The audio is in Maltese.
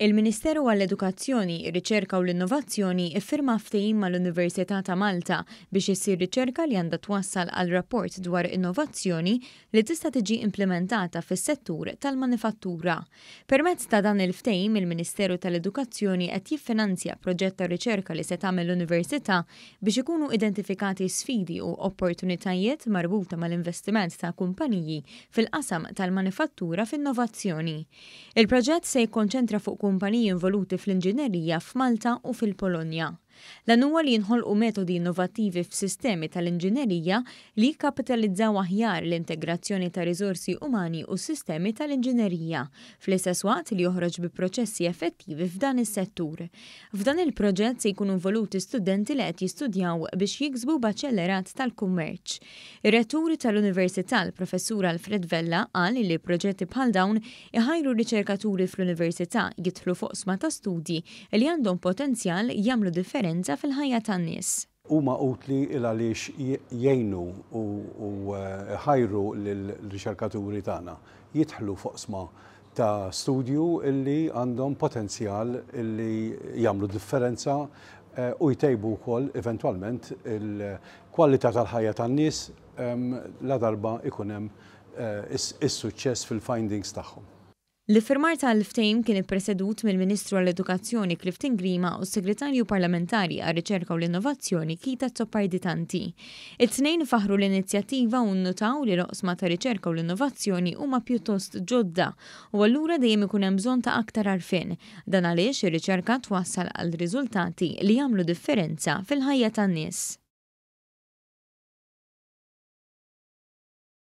Il-Ministeru għall-Edukazzjoni, Riċerka u l-Innovazzjoni iffirma ftehim mal-Università ta' Malta biex issir riċerka li għandha twassal għal rapport dwar innovazzjoni li tista' tiġi implementata fis-settur tal-manifattura. Permezz ta' dan il-ftehim il-Ministeru tal-Edukazzjoni qed jiffinanzja proġett ta' riċerka li se tagħmel l-Università biex ikunu identifikati sfidi u opportunitajiet marbuta mal-investiment ta' kumpaniji fil-qasam tal-manifattura f'innovazzjoni. Il-proġett se jikkonċentra fuq kumpaniji involuti fl-inġinerija f'Malta u fil-Polonja l annuwa li jinħolqu metodi innovattivi f'sistemi tal-inġinerija li jikkapitalizzaw aħjar l-integrazzjoni ta' rizorsi umani u sistemi tal-inġinerija, fl-istess waqt li joħroġ bi proċessi effettivi f'dan is-settur. F'dan il-proġett se jkunu involuti studenti li qed jistudjaw biex jiksbu baċellerat tal-kummerċ. ir retturi tal-Università l professur Alfred Vella qal li proġetti bħal dawn iħajru riċerkaturi fl-Università jitħlu fuq ta' studji li għandhom potenzjal jagħmlu differenza influenza fil-ħajja tan-nies. Huma utli il għaliex jgħinu u eh, ħajru l-riċerkaturi tagħna jitħlu foqsma ta' studju illi għandhom potenzjal illi jagħmlu differenza eh, u jtejbu wkoll eventualment il-kwalità tal-ħajja tan-nies ehm, la darba ikun hemm eh, is-suċċess fil-findings tagħhom. L-firmar tal-ftejm kien ippresedut mill-Ministru għall-Edukazzjoni Clifton Grima u s-Segretarju Parlamentari għal riċerka u l-Innovazzjoni Kita Zoppajditanti. It-tnejn faħru l-inizjattiva u notaw li roqsma ta' riċerka u l-innovazzjoni huma pjuttost ġodda u allura dejjem ikun hemm bżonn ta' aktar arfin. Dan għaliex ir-riċerka twassal għal riżultati li jagħmlu differenza fil-ħajja tan-nies.